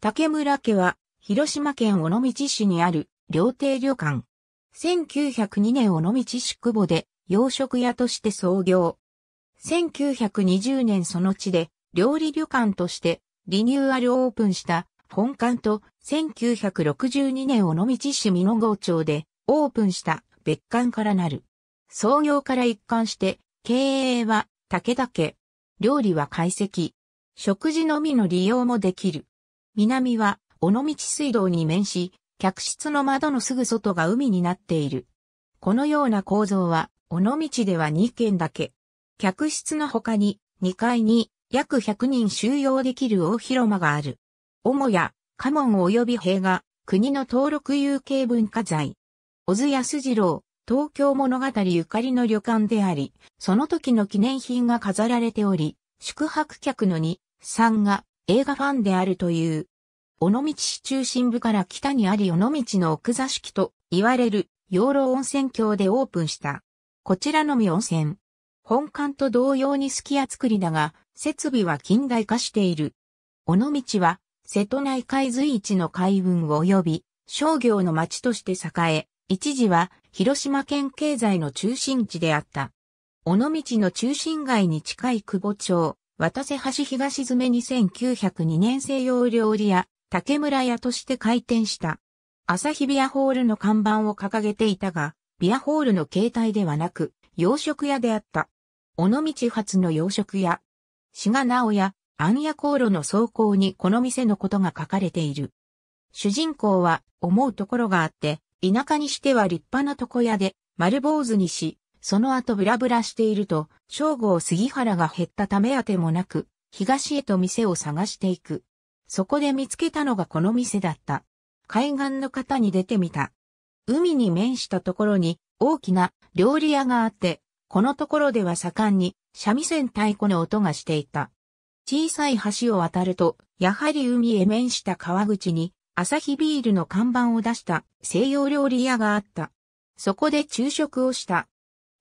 竹村家は、広島県尾道市にある、料亭旅館。1902年尾道市久保で、洋食屋として創業。1920年その地で、料理旅館として、リニューアルオープンした、本館と、1962年尾道市美濃郷町で、オープンした、別館からなる。創業から一貫して、経営は、竹田家。料理は懐石。食事のみの利用もできる。南は、尾道水道に面し、客室の窓のすぐ外が海になっている。このような構造は、尾道では2軒だけ。客室の他に、2階に約100人収容できる大広間がある。母や、家紋及び塀が、国の登録有形文化財。小津安二郎、東京物語ゆかりの旅館であり、その時の記念品が飾られており、宿泊客の2、3が映画ファンであるという尾道市中心部から北にあり尾道の奥座敷と言われる養老温泉郷でオープンした。こちらのみ温泉。本館と同様にすき家作りだが、設備は近代化している。尾道は、瀬戸内海随一の海運及び商業の町として栄え、一時は広島県経済の中心地であった。尾道の中心街に近い久保町、渡瀬橋東詰2 9 0 2年製用料理屋、竹村屋として開店した。朝日ビアホールの看板を掲げていたが、ビアホールの形態ではなく、洋食屋であった。尾道発の洋食屋。志賀直屋、暗夜航路の走行にこの店のことが書かれている。主人公は思うところがあって、田舎にしては立派な床屋で丸坊主にし、その後ブラブラしていると、正午を杉原が減ったため当てもなく、東へと店を探していく。そこで見つけたのがこの店だった。海岸の方に出てみた。海に面したところに大きな料理屋があって、このところでは盛んに三味線太鼓の音がしていた。小さい橋を渡ると、やはり海へ面した川口に、朝日ビールの看板を出した西洋料理屋があった。そこで昼食をした。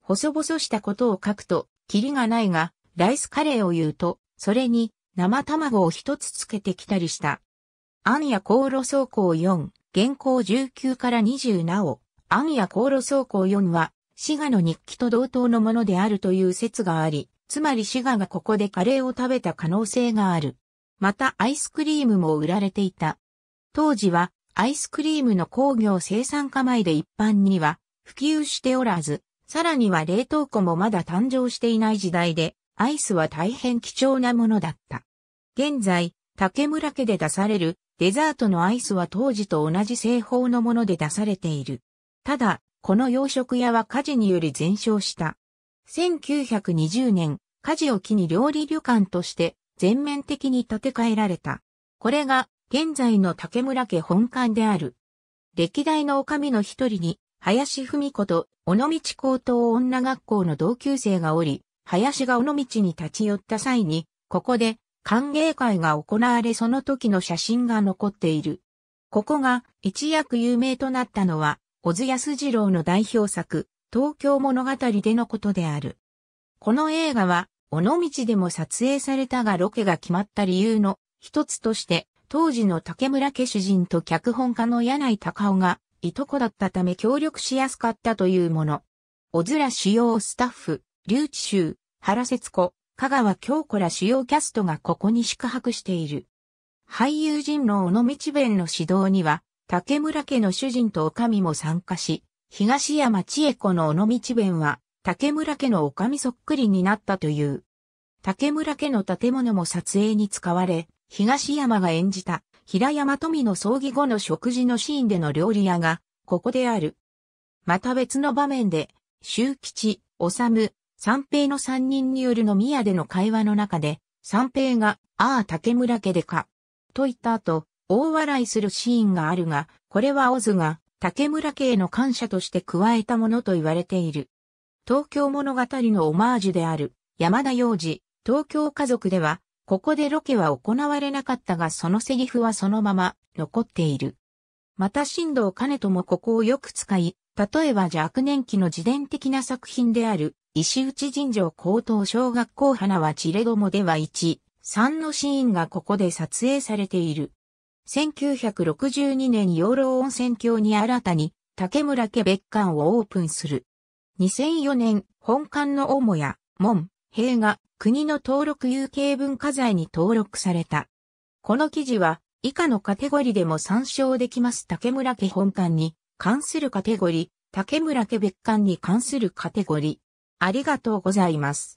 細々したことを書くと、キリがないが、ライスカレーを言うと、それに、生卵を一つつけてきたりした。アンや航路走行4、現行19から20なお、アンや航路走行4は、滋賀の日記と同等のものであるという説があり、つまり滋賀がここでカレーを食べた可能性がある。またアイスクリームも売られていた。当時はアイスクリームの工業生産化前で一般には普及しておらず、さらには冷凍庫もまだ誕生していない時代で、アイスは大変貴重なものだった。現在、竹村家で出されるデザートのアイスは当時と同じ製法のもので出されている。ただ、この洋食屋は火事により全焼した。1920年、火事を機に料理旅館として全面的に建て替えられた。これが現在の竹村家本館である。歴代の女将の一人に、林文子と尾道高等女学校の同級生がおり、林が尾道に立ち寄った際に、ここで歓迎会が行われその時の写真が残っている。ここが一躍有名となったのは、小津安二郎の代表作、東京物語でのことである。この映画は、尾道でも撮影されたがロケが決まった理由の一つとして、当時の竹村家主人と脚本家の柳井隆夫が、いとこだったため協力しやすかったというもの。小津ら主要スタッフ、竜智州、原節子、香川京子ら主要キャストがここに宿泊している。俳優人の尾道弁の指導には、竹村家の主人と女将も参加し、東山千恵子の尾道弁は、竹村家の女将そっくりになったという。竹村家の建物も撮影に使われ、東山が演じた平山富の葬儀後の食事のシーンでの料理屋が、ここである。また別の場面で、周吉、治、三平の三人による飲み屋での会話の中で、三平が、ああ竹村家でか、と言った後、大笑いするシーンがあるが、これはオズが竹村家への感謝として加えたものと言われている。東京物語のオマージュである山田洋次、東京家族では、ここでロケは行われなかったがそのセリフはそのまま残っている。また新藤兼人もここをよく使い、例えば若年期の自伝的な作品である石内尋常高等小学校花は散れどもでは1、3のシーンがここで撮影されている。1962年養老温泉郷に新たに竹村家別館をオープンする。2004年、本館の母や門、塀が国の登録有形文化財に登録された。この記事は以下のカテゴリでも参照できます竹村家本館に関するカテゴリ、竹村家別館に関するカテゴリ。ありがとうございます。